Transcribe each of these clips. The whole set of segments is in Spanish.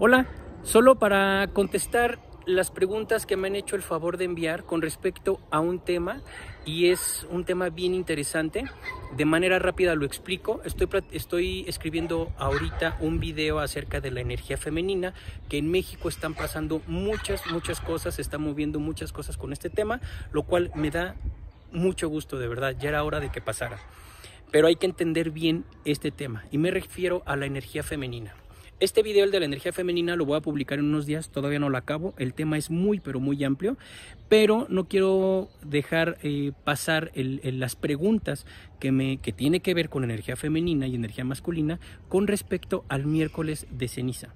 Hola, solo para contestar las preguntas que me han hecho el favor de enviar con respecto a un tema y es un tema bien interesante. De manera rápida lo explico. Estoy, estoy escribiendo ahorita un video acerca de la energía femenina, que en México están pasando muchas, muchas cosas, se están moviendo muchas cosas con este tema, lo cual me da mucho gusto, de verdad. Ya era hora de que pasara. Pero hay que entender bien este tema y me refiero a la energía femenina. Este video, el de la energía femenina, lo voy a publicar en unos días, todavía no lo acabo, el tema es muy, pero muy amplio, pero no quiero dejar eh, pasar las preguntas que, me, que tiene que ver con energía femenina y energía masculina con respecto al miércoles de ceniza.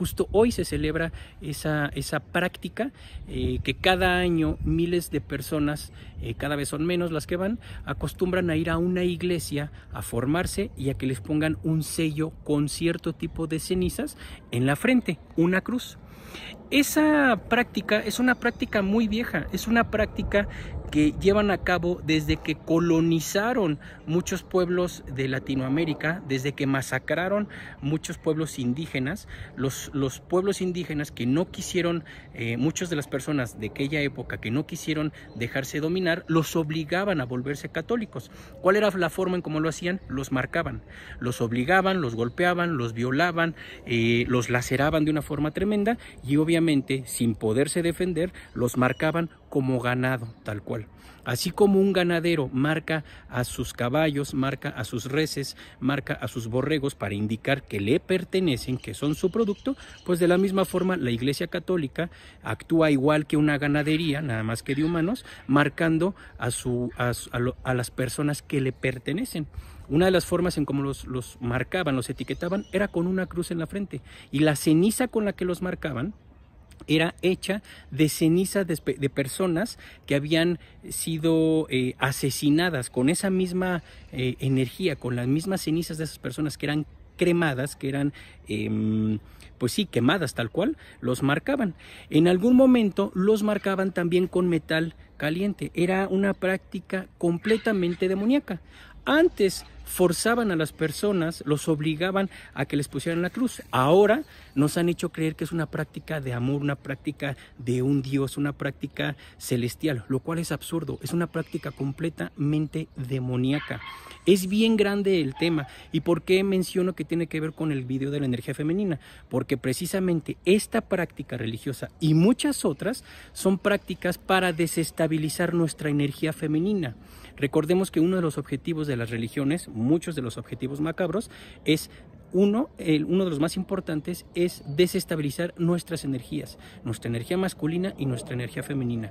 Justo hoy se celebra esa, esa práctica eh, que cada año miles de personas, eh, cada vez son menos las que van, acostumbran a ir a una iglesia a formarse y a que les pongan un sello con cierto tipo de cenizas en la frente, una cruz. Esa práctica es una práctica muy vieja, es una práctica que llevan a cabo desde que colonizaron muchos pueblos de Latinoamérica, desde que masacraron muchos pueblos indígenas. Los, los pueblos indígenas que no quisieron, eh, muchas de las personas de aquella época que no quisieron dejarse dominar, los obligaban a volverse católicos. ¿Cuál era la forma en cómo lo hacían? Los marcaban, los obligaban, los golpeaban, los violaban, eh, los laceraban de una forma tremenda y obviamente sin poderse defender los marcaban como ganado, tal cual. Así como un ganadero marca a sus caballos, marca a sus reses, marca a sus borregos para indicar que le pertenecen, que son su producto, pues de la misma forma la Iglesia Católica actúa igual que una ganadería, nada más que de humanos, marcando a, las personas que le pertenecen. Una de las formas en cómo los, los marcaban, los etiquetaban, era con una cruz en la frente. Y la ceniza con la que los marcaban, era hecha de cenizas de, personas que habían sido eh, asesinadas con esa misma eh, energía, con las mismas cenizas de esas personas que eran cremadas, que eran, em, pues sí, quemadas tal cual, los marcaban. En algún momento los marcaban también con metal caliente. Era una práctica completamente demoníaca. Antes forzaban a las personas, los obligaban a que les pusieran la cruz. Ahora nos han hecho creer que es una práctica de amor, una práctica de un Dios, una práctica celestial, lo cual es absurdo, es una práctica completamente demoníaca. Es bien grande el tema. ¿Y por qué menciono que tiene que ver con el video de la energía femenina? Porque precisamente esta práctica religiosa y muchas otras son prácticas para desestabilizar nuestra energía femenina. Recordemos que uno de los objetivos de las religiones, muchos de los objetivos macabros es uno, uno de los más importantes es desestabilizar nuestras energías, nuestra energía masculina y nuestra energía femenina.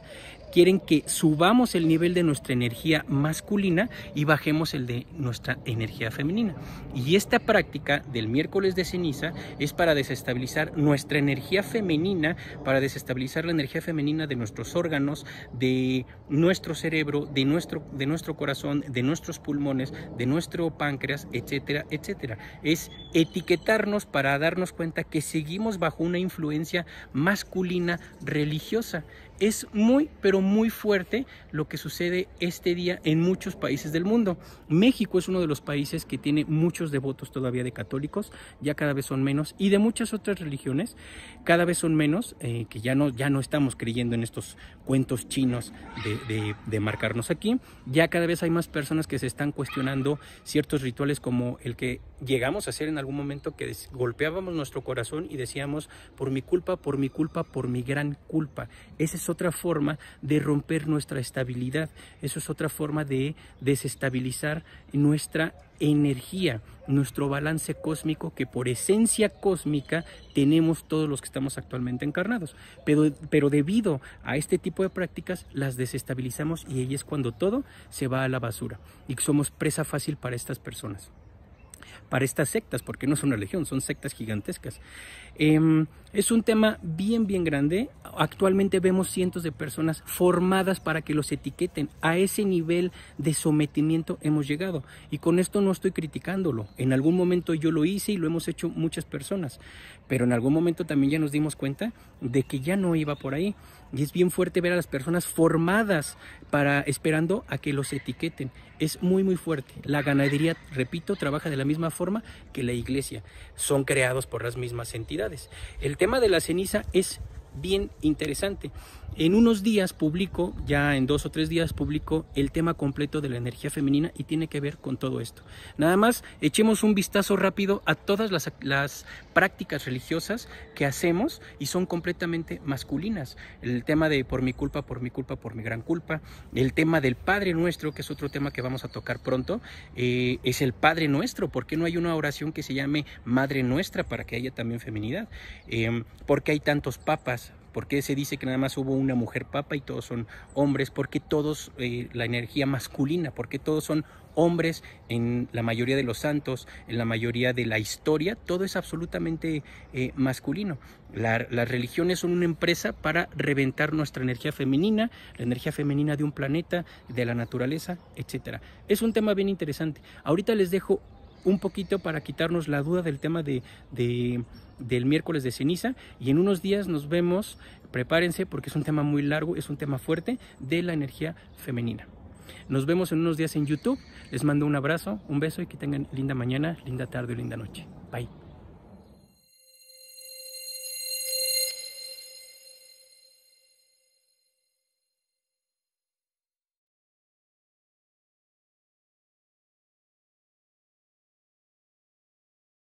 Quieren que subamos el nivel de nuestra energía masculina y bajemos el de nuestra energía femenina. Y esta práctica del miércoles de ceniza es para desestabilizar nuestra energía femenina, para desestabilizar la energía femenina de nuestros órganos, de nuestro cerebro, de nuestro, de nuestro corazón, de nuestros pulmones, de nuestro páncreas, etcétera, etcétera. Es etiquetarnos para darnos cuenta que seguimos bajo una influencia masculina religiosa. Es muy, pero muy fuerte lo que sucede este día en muchos países del mundo. México es uno de los países que tiene muchos devotos todavía de católicos, ya cada vez son menos, y de muchas otras religiones, cada vez son menos, eh, que ya no, ya no estamos creyendo en estos cuentos chinos de, de marcarnos aquí. Ya cada vez hay más personas que se están cuestionando ciertos rituales como el que llegamos a hacer en algún momento, que golpeábamos nuestro corazón y decíamos, por mi culpa, por mi culpa, por mi gran culpa. Ese es otra forma de romper nuestra estabilidad, eso es otra forma de desestabilizar nuestra energía, nuestro balance cósmico que por esencia cósmica tenemos todos los que estamos actualmente encarnados. Pero, pero debido a este tipo de prácticas las desestabilizamos y ahí es cuando todo se va a la basura y somos presa fácil para estas personas para estas sectas, porque no son una legión, son sectas gigantescas. Em, es un tema bien, bien grande. Actualmente vemos cientos de personas formadas para que los etiqueten. A ese nivel de sometimiento hemos llegado. Y con esto no estoy criticándolo. En algún momento yo lo hice y lo hemos hecho muchas personas. Pero en algún momento también ya nos dimos cuenta de que ya no iba por ahí. Y es bien fuerte ver a las personas formadas para esperando a que los etiqueten. Es muy muy fuerte. La ganadería, repito, trabaja de la misma forma que la iglesia. Son creados por las mismas entidades. El tema de la ceniza es bien interesante. En unos días publico, ya en dos o tres días publico el tema completo de la energía femenina y tiene que ver con todo esto. Nada más echemos un vistazo rápido a todas las, prácticas religiosas que hacemos y son completamente masculinas. El tema de por mi culpa, por mi culpa, por mi gran culpa. El tema del Padre Nuestro, que es otro tema que vamos a tocar pronto, eh, es el Padre Nuestro. ¿Por qué no hay una oración que se llame Madre Nuestra para que haya también feminidad? porque em, ¿Por qué hay tantos papas? ¿Por qué se dice que nada más hubo una mujer papa y todos son hombres? ¿Por qué todos eh, la energía masculina? ¿Por qué todos son hombres en la mayoría de los santos, en la mayoría de la historia? Todo es absolutamente eh, masculino. las religiones son una empresa para reventar nuestra energía femenina, la energía femenina de un planeta, de la naturaleza, etc. Es un tema bien interesante. Ahorita les dejo un poquito para quitarnos la duda del tema de, del miércoles de ceniza y en unos días nos vemos, prepárense porque es un tema muy largo, es un tema fuerte de la energía femenina. Nos vemos en unos días en YouTube, les mando un abrazo, un beso y que tengan linda mañana, linda tarde o linda noche. Bye.